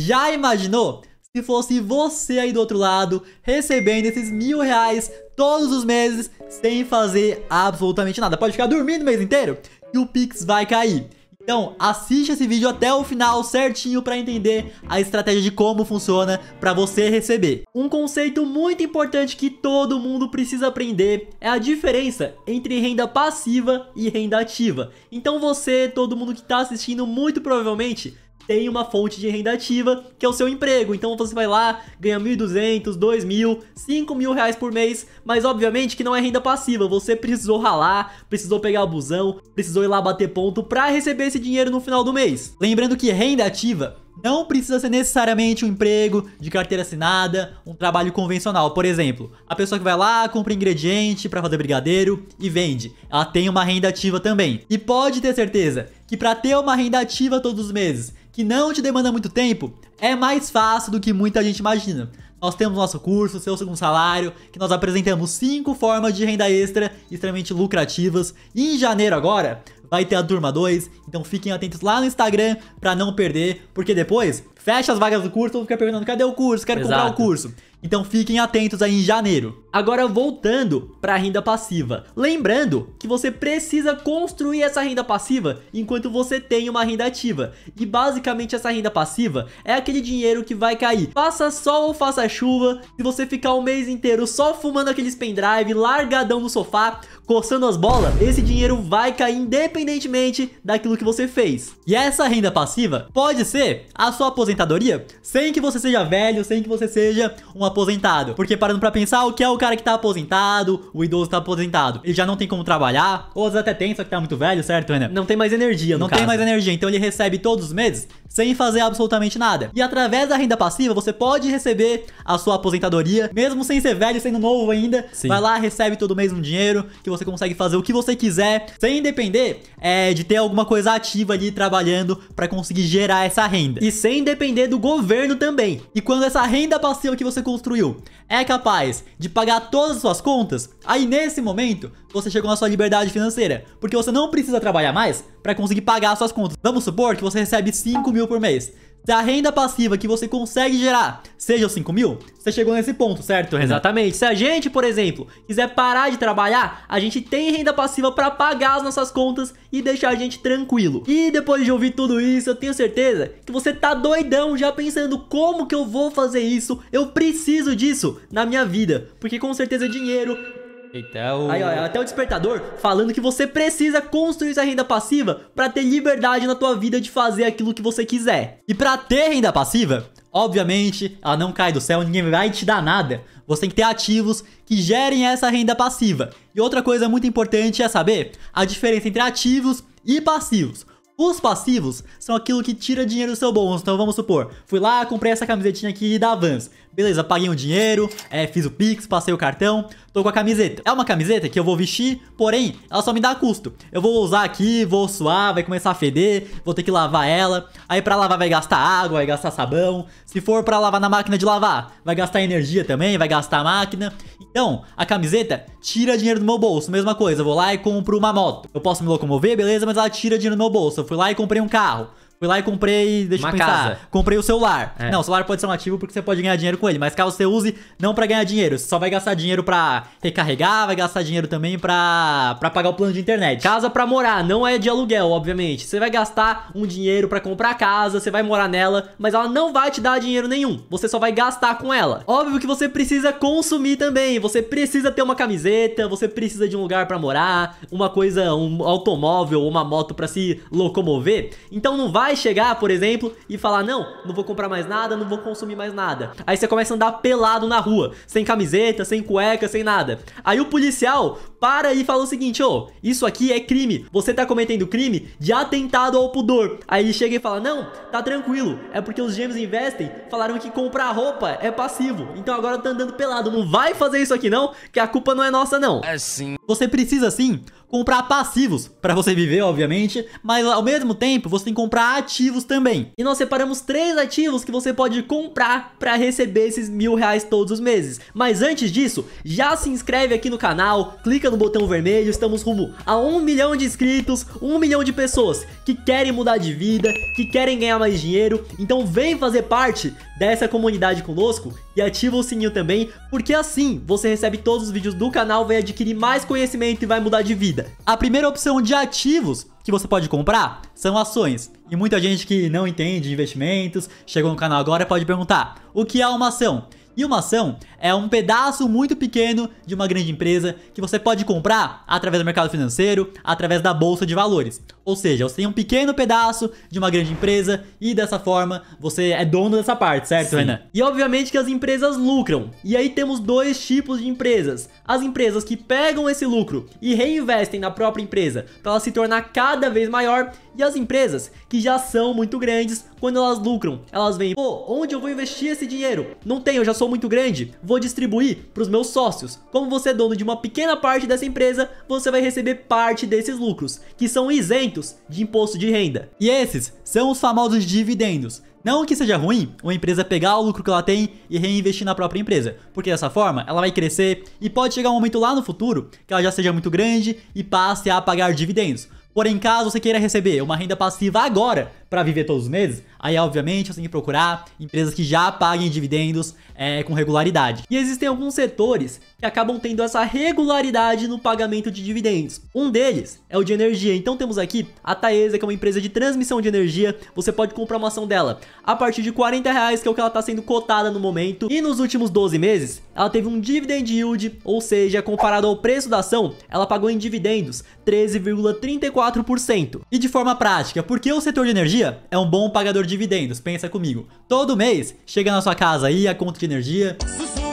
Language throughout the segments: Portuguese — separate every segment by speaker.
Speaker 1: Já imaginou? Se fosse você aí do outro lado, recebendo esses mil reais todos os meses, sem fazer absolutamente nada. Pode ficar dormindo o mês inteiro e o Pix vai cair. Então, assiste esse vídeo até o final certinho para entender a estratégia de como funciona para você receber. Um conceito muito importante que todo mundo precisa aprender é a diferença entre renda passiva e renda ativa. Então você, todo mundo que está assistindo, muito provavelmente tem uma fonte de renda ativa, que é o seu emprego. Então você vai lá, ganha 1.200, 2.000, 5.000 reais por mês, mas obviamente que não é renda passiva. Você precisou ralar, precisou pegar o busão, precisou ir lá bater ponto para receber esse dinheiro no final do mês. Lembrando que renda ativa não precisa ser necessariamente um emprego de carteira assinada, um trabalho convencional. Por exemplo, a pessoa que vai lá, compra ingrediente para fazer brigadeiro e vende. Ela tem uma renda ativa também. E pode ter certeza que para ter uma renda ativa todos os meses que não te demanda muito tempo, é mais fácil do que muita gente imagina. Nós temos nosso curso, seu segundo salário, que nós apresentamos cinco formas de renda extra extremamente lucrativas. E em janeiro agora vai ter a turma 2, então fiquem atentos lá no Instagram para não perder, porque depois fecha as vagas do curso, fica perguntando cadê o curso, quero Exato. comprar o curso. Então fiquem atentos aí em janeiro. Agora voltando para a renda passiva. Lembrando que você precisa construir essa renda passiva enquanto você tem uma renda ativa. E basicamente essa renda passiva é aquele dinheiro que vai cair. Faça sol ou faça chuva, se você ficar o mês inteiro só fumando aqueles pendrive, largadão no sofá, coçando as bolas, esse dinheiro vai cair independentemente daquilo que você fez. E essa renda passiva pode ser a sua aposentadoria, sem que você seja velho, sem que você seja um aposentado. Porque parando para pensar, o que é o cara que tá aposentado, o idoso tá aposentado? Ele já não tem como trabalhar, ou às vezes até tem, só que tá muito velho, certo, Ana? Não tem mais energia, Não caso. tem mais energia, então ele recebe todos os meses sem fazer absolutamente nada. E através da renda passiva, você pode receber a sua aposentadoria, mesmo sem ser velho, sendo novo ainda. Sim. Vai lá, recebe todo mês um dinheiro que você consegue fazer o que você quiser, sem depender é, de ter alguma coisa ativa ali trabalhando para conseguir gerar essa renda. E sem depender do governo também. E quando essa renda passiva que você construiu é capaz de pagar todas as suas contas, aí nesse momento você chegou na sua liberdade financeira, porque você não precisa trabalhar mais para conseguir pagar suas contas. Vamos supor que você recebe 5 mil por mês. Se a renda passiva que você consegue gerar seja os 5 mil, você chegou nesse ponto, certo? Renan? Uhum. Exatamente. Se a gente, por exemplo, quiser parar de trabalhar, a gente tem renda passiva para pagar as nossas contas e deixar a gente tranquilo. E depois de ouvir tudo isso, eu tenho certeza que você tá doidão já pensando como que eu vou fazer isso, eu preciso disso na minha vida. Porque com certeza dinheiro Eita, o... Aí, ó, é até o despertador falando que você precisa construir essa renda passiva para ter liberdade na tua vida de fazer aquilo que você quiser. E para ter renda passiva, obviamente, ela não cai do céu, ninguém vai te dar nada. Você tem que ter ativos que gerem essa renda passiva. E outra coisa muito importante é saber a diferença entre ativos e passivos. Os passivos são aquilo que tira dinheiro do seu bolso. Então vamos supor, fui lá, comprei essa camisetinha aqui da Vans. Beleza, paguei o um dinheiro, é, fiz o Pix, passei o cartão, tô com a camiseta. É uma camiseta que eu vou vestir, porém, ela só me dá custo. Eu vou usar aqui, vou suar, vai começar a feder, vou ter que lavar ela. Aí pra lavar vai gastar água, vai gastar sabão. Se for pra lavar na máquina de lavar, vai gastar energia também, vai gastar a máquina. Então, a camiseta tira dinheiro do meu bolso. Mesma coisa, eu vou lá e compro uma moto. Eu posso me locomover, beleza, mas ela tira dinheiro do meu bolso. Eu fui lá e comprei um carro. Fui lá e comprei, deixa uma eu pensar, casa. comprei o celular. É. Não, o celular pode ser um ativo porque você pode ganhar dinheiro com ele, mas caso você use não para ganhar dinheiro, você só vai gastar dinheiro para recarregar, vai gastar dinheiro também para para pagar o plano de internet. Casa para morar, não é de aluguel, obviamente. Você vai gastar um dinheiro para comprar a casa, você vai morar nela, mas ela não vai te dar dinheiro nenhum. Você só vai gastar com ela. Óbvio que você precisa consumir também, você precisa ter uma camiseta, você precisa de um lugar para morar, uma coisa, um automóvel, uma moto para se locomover. Então não vai vai chegar, por exemplo, e falar, não, não vou comprar mais nada, não vou consumir mais nada. Aí você começa a andar pelado na rua, sem camiseta, sem cueca, sem nada. Aí o policial para e fala o seguinte, ô, oh, isso aqui é crime, você tá cometendo crime de atentado ao pudor. Aí ele chega e fala, não, tá tranquilo, é porque os gêmeos investem, falaram que comprar roupa é passivo, então agora tá andando pelado, não vai fazer isso aqui não, que a culpa não é nossa não. É sim. Você precisa sim comprar passivos para você viver, obviamente, mas ao mesmo tempo você tem que comprar ativos também. E nós separamos três ativos que você pode comprar para receber esses mil reais todos os meses. Mas antes disso, já se inscreve aqui no canal, clica no botão vermelho, estamos rumo a um milhão de inscritos, um milhão de pessoas que querem mudar de vida, que querem ganhar mais dinheiro. Então vem fazer parte dessa comunidade conosco e ativa o sininho também, porque assim você recebe todos os vídeos do canal, vai adquirir mais conhecimento e vai mudar de vida. A primeira opção de ativos que você pode comprar são ações. E muita gente que não entende investimentos, chegou no canal agora, pode perguntar: o que é uma ação? E uma ação é um pedaço muito pequeno de uma grande empresa que você pode comprar através do mercado financeiro, através da bolsa de valores. Ou seja, você tem um pequeno pedaço de uma grande empresa e dessa forma você é dono dessa parte, certo, Renan? E obviamente que as empresas lucram. E aí temos dois tipos de empresas. As empresas que pegam esse lucro e reinvestem na própria empresa para ela se tornar cada vez maior e as empresas que já são muito grandes, quando elas lucram, elas veem, pô, onde eu vou investir esse dinheiro? Não tenho, já sou muito grande, vou distribuir para os meus sócios. Como você é dono de uma pequena parte dessa empresa, você vai receber parte desses lucros, que são isentos de imposto de renda. E esses são os famosos dividendos. Não que seja ruim uma empresa pegar o lucro que ela tem e reinvestir na própria empresa, porque dessa forma ela vai crescer e pode chegar um momento lá no futuro que ela já seja muito grande e passe a pagar dividendos. Porém, caso você queira receber uma renda passiva agora para viver todos os meses, aí obviamente você tem que procurar empresas que já paguem dividendos é, com regularidade. E existem alguns setores que acabam tendo essa regularidade no pagamento de dividendos. Um deles é o de energia. Então temos aqui a Taesa, que é uma empresa de transmissão de energia. Você pode comprar uma ação dela a partir de 40 reais, que é o que ela está sendo cotada no momento. E nos últimos 12 meses, ela teve um dividend yield, ou seja, comparado ao preço da ação, ela pagou em dividendos 13,34%. E de forma prática, porque o setor de energia é um bom pagador de dividendos? Pensa comigo. Todo mês chega na sua casa aí a conta de energia. Sussurra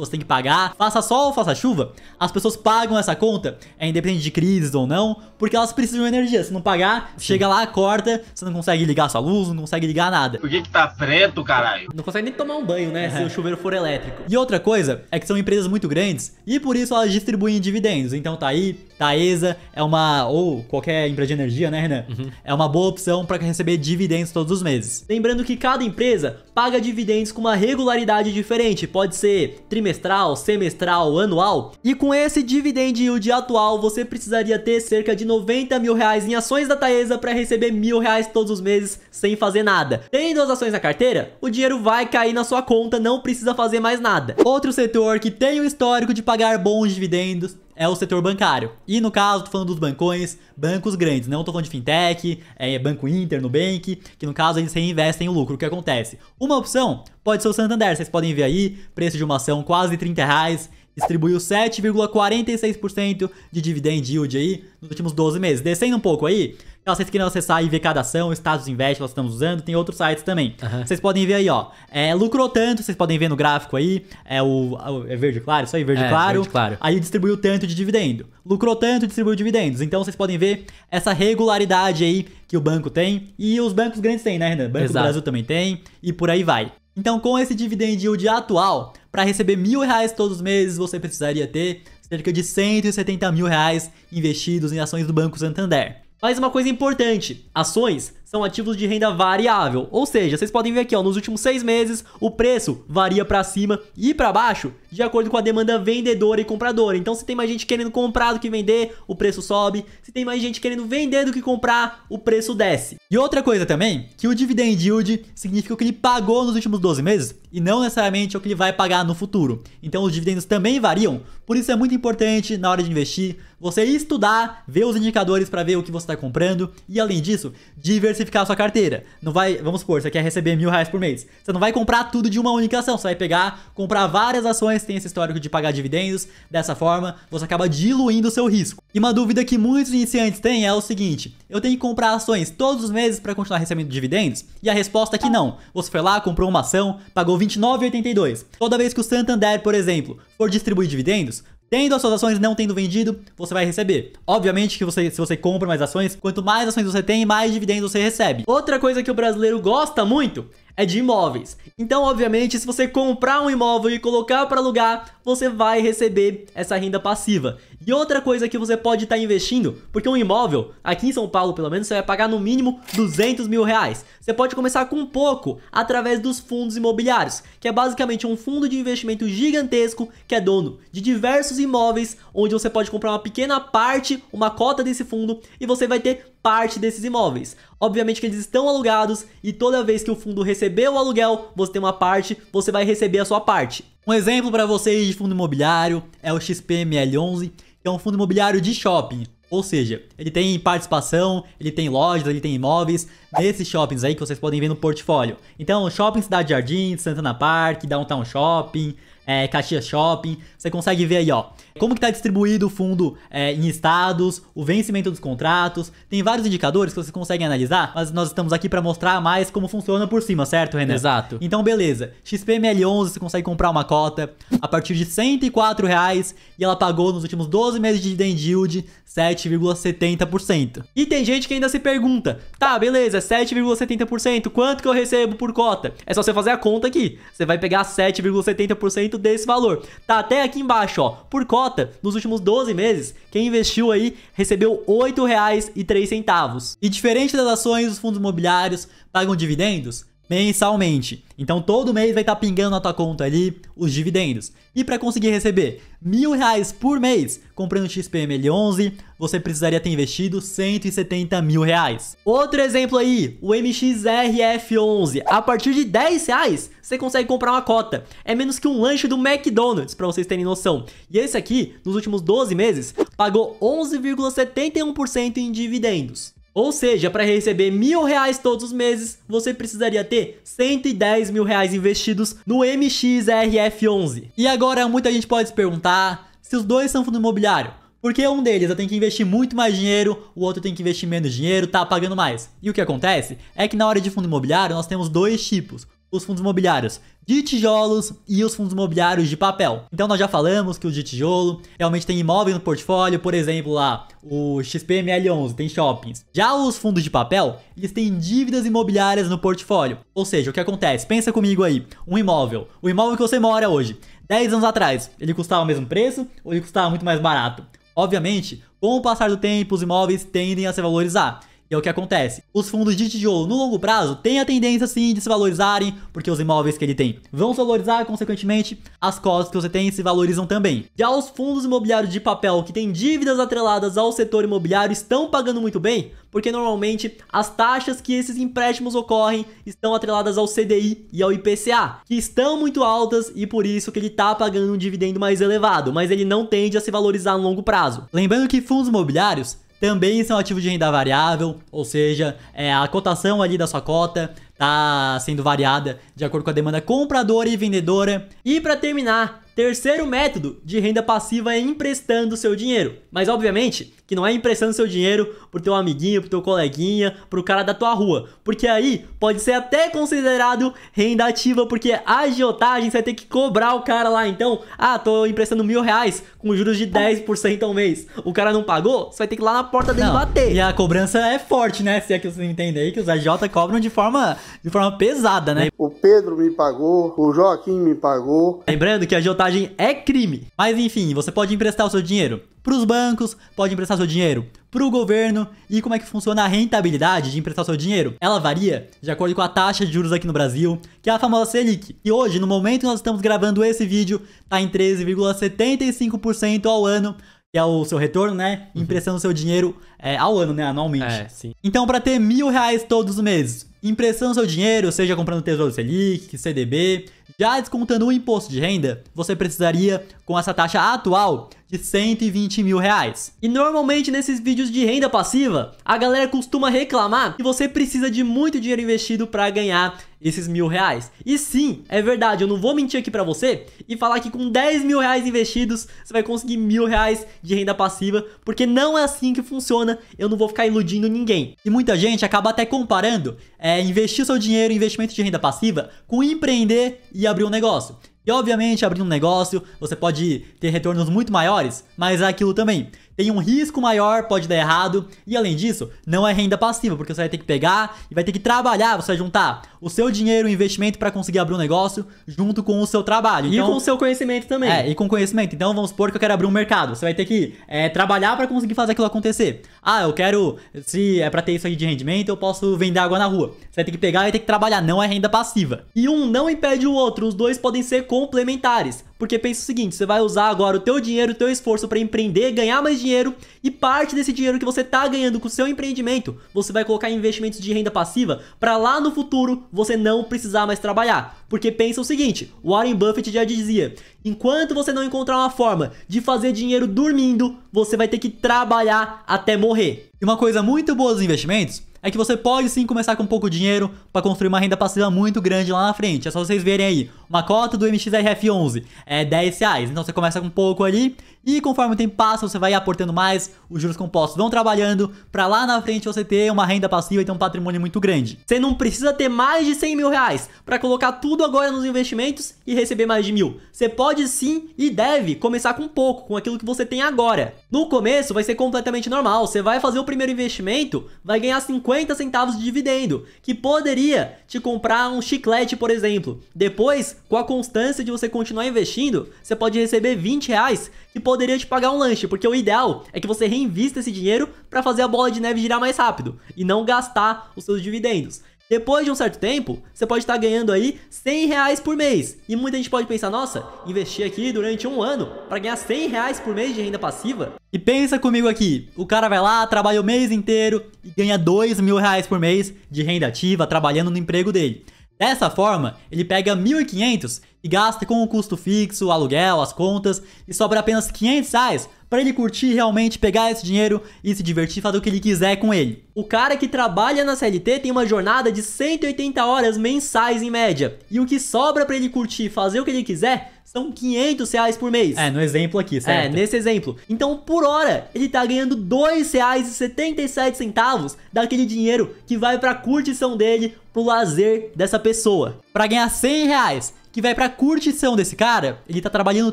Speaker 1: você tem que pagar. Faça sol, ou faça chuva, as pessoas pagam essa conta, é independente de crises ou não porque elas precisam de energia. Se não pagar, Sim. chega lá, corta, você não consegue ligar sua luz, não consegue ligar nada. Por que que tá preto, caralho? Não consegue nem tomar um banho, né? Se é. o chuveiro for elétrico. E outra coisa é que são empresas muito grandes e por isso elas distribuem dividendos. Então tá aí, Taesa tá é uma, ou qualquer empresa de energia, né, Renan? Uhum. É uma boa opção para receber dividendos todos os meses. Lembrando que cada empresa paga dividendos com uma regularidade diferente, pode ser trimestral, semestral, anual. E com esse dividend yield atual, você precisaria ter cerca de 90 mil reais em ações da Taesa para receber mil reais todos os meses sem fazer nada. Tendo as ações na carteira, o dinheiro vai cair na sua conta, não precisa fazer mais nada. Outro setor que tem o histórico de pagar bons dividendos é o setor bancário. E no caso, tô falando dos bancões, bancos grandes, né? não tô falando de fintech, é, banco Inter, Nubank, que no caso eles reinvestem o lucro. O que acontece? Uma opção pode ser o Santander, vocês podem ver aí, preço de uma ação quase 30 reais, distribuiu 7,46% de dividend yield aí nos últimos 12 meses. Descendo um pouco aí, caso então vocês queiram acessar e ver cada ação, Estados Invest, nós estamos usando, tem outros sites também. Uhum. Vocês podem ver aí, ó, é, lucrou tanto, vocês podem ver no gráfico aí, é o é verde claro, isso aí, verde, é, claro, verde claro. Aí distribuiu tanto de dividendo. Lucrou tanto, distribuiu dividendos. Então vocês podem ver essa regularidade aí que o banco tem e os bancos grandes têm, né, Renan? Banco Exato. do Brasil também tem e por aí vai. Então, com esse dividend yield atual, para receber mil reais todos os meses, você precisaria ter cerca de 170 mil reais investidos em ações do Banco Santander. Mas uma coisa importante, ações são ativos de renda variável. Ou seja, vocês podem ver aqui, ó, nos últimos seis meses, o preço varia para cima e para baixo de acordo com a demanda vendedora e compradora. Então, se tem mais gente querendo comprar do que vender, o preço sobe. Se tem mais gente querendo vender do que comprar, o preço desce. E outra coisa também, que o dividend yield significa o que ele pagou nos últimos 12 meses e não necessariamente é o que ele vai pagar no futuro. Então, os dividendos também variam. Por isso é muito importante na hora de investir você estudar, ver os indicadores para ver o que você está comprando e além disso, diversificar diversificar a sua carteira. Não vai, vamos supor, você quer receber mil reais por mês. Você não vai comprar tudo de uma única ação. Você vai pegar, comprar várias ações, tem esse histórico de pagar dividendos. Dessa forma, você acaba diluindo o seu risco. E uma dúvida que muitos iniciantes têm é o seguinte: eu tenho que comprar ações todos os meses para continuar recebendo dividendos? E a resposta é que não. Você foi lá, comprou uma ação, pagou R$29,82. Toda vez que o Santander, por exemplo, for distribuir dividendos, Tendo as suas ações, não tendo vendido, você vai receber. Obviamente que você, se você compra mais ações, quanto mais ações você tem, mais dividendos você recebe. Outra coisa que o brasileiro gosta muito é de imóveis. Então, obviamente, se você comprar um imóvel e colocar para alugar, você vai receber essa renda passiva. E outra coisa que você pode estar tá investindo, porque um imóvel, aqui em São Paulo pelo menos, você vai pagar no mínimo 200 mil reais. Você pode começar com pouco, através dos fundos imobiliários, que é basicamente um fundo de investimento gigantesco que é dono de diversos imóveis, onde você pode comprar uma pequena parte, uma cota desse fundo, e você vai ter parte desses imóveis. Obviamente que eles estão alugados e toda vez que o fundo receber o aluguel, você tem uma parte, você vai receber a sua parte. Um exemplo para vocês de fundo imobiliário é o XPML11, é um fundo imobiliário de shopping. Ou seja, ele tem participação, ele tem lojas, ele tem imóveis nesses shoppings aí que vocês podem ver no portfólio. Então, Shopping Cidade Jardim, Santana Park, Downtown Shopping, é, Caxias Shopping. Você consegue ver aí, ó, como que tá distribuído o fundo é, em estados, o vencimento dos contratos. Tem vários indicadores que você consegue analisar, mas nós estamos aqui para mostrar mais como funciona por cima, certo, Renan? Exato. Então, beleza. XPML11, você consegue comprar uma cota a partir de 104 reais e ela pagou nos últimos 12 meses de dividend yield 7,70%. E tem gente que ainda se pergunta, tá, beleza, 7,70%, quanto que eu recebo por cota? É só você fazer a conta aqui. Você vai pegar 7,70% dentro desse valor. Tá até aqui embaixo, ó. Por cota, nos últimos 12 meses, quem investiu aí recebeu R$ 8,03. E diferente das ações, os fundos imobiliários pagam dividendos? mensalmente. Então todo mês vai estar tá pingando na tua conta ali os dividendos. E para conseguir receber mil reais por mês comprando XPML11, você precisaria ter investido 170 mil reais. Outro exemplo aí, o MXRF11. A partir de 10 reais você consegue comprar uma cota. É menos que um lanche do McDonald's, para vocês terem noção. E esse aqui, nos últimos 12 meses, pagou 11,71% em dividendos. Ou seja, para receber mil reais todos os meses, você precisaria ter 110 mil reais investidos no MXRF11. E agora muita gente pode se perguntar se os dois são fundo imobiliário. Porque um deles tem que investir muito mais dinheiro, o outro tem que investir menos dinheiro, tá pagando mais. E o que acontece é que na hora de fundo imobiliário nós temos dois tipos os fundos imobiliários de tijolos e os fundos imobiliários de papel. Então nós já falamos que o de tijolo realmente tem imóveis no portfólio, por exemplo, lá o XPML11 tem shoppings. Já os fundos de papel, eles têm dívidas imobiliárias no portfólio. Ou seja, o que acontece? Pensa comigo aí, um imóvel, o imóvel que você mora hoje, 10 anos atrás, ele custava o mesmo preço ou ele custava muito mais barato? Obviamente, com o passar do tempo, os imóveis tendem a se valorizar. E é o que acontece. Os fundos de tijolo no longo prazo têm a tendência sim de se valorizarem, porque os imóveis que ele tem vão se valorizar, consequentemente, as cotas que você tem se valorizam também. Já os fundos imobiliários de papel que têm dívidas atreladas ao setor imobiliário estão pagando muito bem, porque normalmente as taxas que esses empréstimos ocorrem estão atreladas ao CDI e ao IPCA, que estão muito altas e por isso que ele está pagando um dividendo mais elevado, mas ele não tende a se valorizar no longo prazo. Lembrando que fundos imobiliários também são é ativos de renda variável, ou seja, é, a cotação ali da sua cota está sendo variada de acordo com a demanda compradora e vendedora. E para terminar, Terceiro método de renda passiva é emprestando seu dinheiro. Mas obviamente que não é emprestando seu dinheiro pro teu amiguinho, pro teu coleguinha, pro cara da tua rua, porque aí pode ser até considerado renda ativa, porque a agiotagem você vai ter que cobrar o cara lá. Então, ah, tô emprestando mil reais com juros de 10% ao mês. O cara não pagou, você vai ter que ir lá na porta dele não. bater. E a cobrança é forte, né? Se é que vocês entendem aí que os agiotas cobram de forma, de forma pesada, né? O Pedro me pagou, o Joaquim me pagou. Lembrando que a agiotagem é crime. Mas enfim, você pode emprestar o seu dinheiro para os bancos, pode emprestar o seu dinheiro para o governo e como é que funciona a rentabilidade de emprestar o seu dinheiro? Ela varia de acordo com a taxa de juros aqui no Brasil, que é a famosa Selic. E hoje, no momento que nós estamos gravando esse vídeo, está em 13,75% ao ano, que é o seu retorno, né? Uhum. Emprestando uhum. seu dinheiro é, ao ano, né? Anualmente. É, sim. Então, para ter mil reais todos os meses, emprestando seu dinheiro, seja comprando Tesouro Selic, CDB, já descontando o imposto de renda, você precisaria, com essa taxa atual, de 120 mil reais. E normalmente nesses vídeos de renda passiva, a galera costuma reclamar que você precisa de muito dinheiro investido para ganhar esses mil reais. E sim, é verdade, eu não vou mentir aqui para você e falar que com 10 mil reais investidos, você vai conseguir mil reais de renda passiva, porque não é assim que funciona, eu não vou ficar iludindo ninguém. E muita gente acaba até comparando é, investir seu dinheiro em investimento de renda passiva com empreender e abrir um negócio. E obviamente, abrindo um negócio, você pode ter retornos muito maiores, mas é aquilo também tem um risco maior, pode dar errado. E além disso, não é renda passiva, porque você vai ter que pegar e vai ter que trabalhar, você vai juntar o seu dinheiro, o investimento para conseguir abrir um negócio junto com o seu trabalho. Então, e com o seu conhecimento também. É, e com conhecimento. Então vamos supor que eu quero abrir um mercado. Você vai ter que é, trabalhar para conseguir fazer aquilo acontecer. Ah, eu quero, se é para ter isso aí de rendimento, eu posso vender água na rua. Você vai ter que pegar e vai ter que trabalhar, não é renda passiva. E um não impede o outro, os dois podem ser complementares. Porque pensa o seguinte, você vai usar agora o teu dinheiro, o teu esforço para empreender, ganhar mais dinheiro e parte desse dinheiro que você tá ganhando com o seu empreendimento, você vai colocar em investimentos de renda passiva para lá no futuro você não precisar mais trabalhar. Porque pensa o seguinte, Warren Buffett já dizia, enquanto você não encontrar uma forma de fazer dinheiro dormindo, você vai ter que trabalhar até morrer. E uma coisa muito boa dos investimentos é que você pode sim começar com pouco dinheiro para construir uma renda passiva muito grande lá na frente. É só vocês verem aí uma cota do MXRF11 é 10 reais. Então você começa com pouco ali e conforme o tempo passa, você vai aportando mais, os juros compostos vão trabalhando para lá na frente você ter uma renda passiva e ter um patrimônio muito grande. Você não precisa ter mais de 100 mil reais para colocar tudo agora nos investimentos e receber mais de mil. Você pode sim e deve começar com pouco, com aquilo que você tem agora. No começo vai ser completamente normal, você vai fazer o primeiro investimento, vai ganhar 50 centavos de dividendo, que poderia te comprar um chiclete, por exemplo. Depois com a constância de você continuar investindo, você pode receber 20 reais que poderia te pagar um lanche, porque o ideal é que você reinvista esse dinheiro para fazer a bola de neve girar mais rápido e não gastar os seus dividendos. Depois de um certo tempo, você pode estar ganhando aí 100 reais por mês. E muita gente pode pensar, nossa, investir aqui durante um ano para ganhar 100 reais por mês de renda passiva? E pensa comigo aqui, o cara vai lá, trabalha o mês inteiro e ganha 2 mil reais por mês de renda ativa trabalhando no emprego dele. Dessa forma, ele pega 1.500 e gasta com o custo fixo, o aluguel, as contas e sobra apenas 500 reais para ele curtir realmente, pegar esse dinheiro e se divertir, fazer o que ele quiser com ele. O cara que trabalha na CLT tem uma jornada de 180 horas mensais em média e o que sobra para ele curtir, fazer o que ele quiser são 500 reais por mês. É, no exemplo aqui, é, certo? É, nesse exemplo. Então, por hora, ele tá ganhando R$ 2,77 daquele dinheiro que vai pra curtição dele, pro lazer dessa pessoa. Pra ganhar 100 reais, que vai pra curtição desse cara, ele tá trabalhando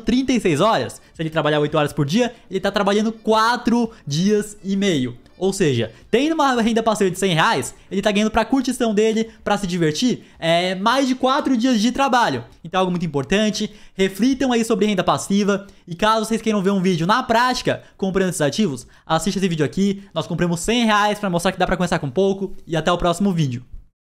Speaker 1: 36 horas. Se ele trabalhar 8 horas por dia, ele tá trabalhando 4 dias e meio. Ou seja, tendo uma renda passiva de 100 reais, ele está ganhando para curtição dele, para se divertir, é, mais de 4 dias de trabalho. Então é algo muito importante, reflitam aí sobre renda passiva e caso vocês queiram ver um vídeo na prática comprando esses ativos, assista esse vídeo aqui, nós compramos 100 reais para mostrar que dá para começar com pouco e até o próximo vídeo.